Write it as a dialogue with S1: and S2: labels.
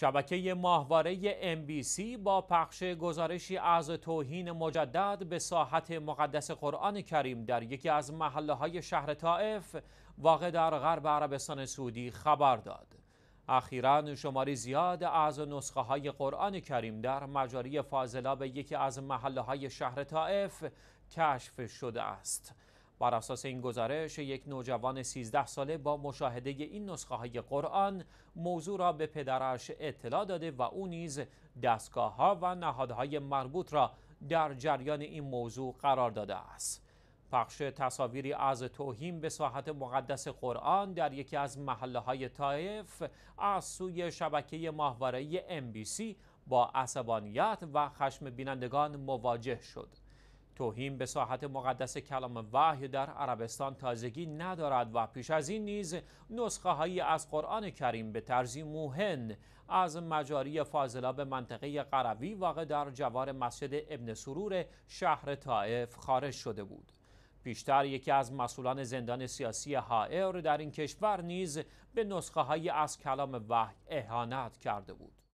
S1: شبکه ماهواره سی با پخش گزارشی از توهین مجدد به ساحت مقدس قرآن کریم در یکی از محله های شهر طائف واقع در غرب عربستان سعودی خبر داد. اخیرا شماری زیاد از نسخه های قرآن کریم در مجاری فاضلا به یکی از محله های شهر طائف کشف شده است. بر اساس این گزارش یک نوجوان 13 ساله با مشاهده این نسخه های قرآن موضوع را به پدرش اطلاع داده و او نیز دستگاه ها و نهادهای مربوط را در جریان این موضوع قرار داده است پخش تصاویری از توهین به ساحت مقدس قرآن در یکی از محله های طایف از سوی شبکه ماهواره سی با عصبانیت و خشم بینندگان مواجه شد. توهین به ساحت مقدس کلام وحی در عربستان تازگی ندارد و پیش از این نیز نسخه هایی از قرآن کریم به طرزی موهن از مجاری فاضلا به منطقه قروی واقع در جوار مسجد ابن سرور شهر طائف خارج شده بود. پیشتر یکی از مسئولان زندان سیاسی حائر در این کشور نیز به نسخه های از کلام وحی اهانت کرده بود.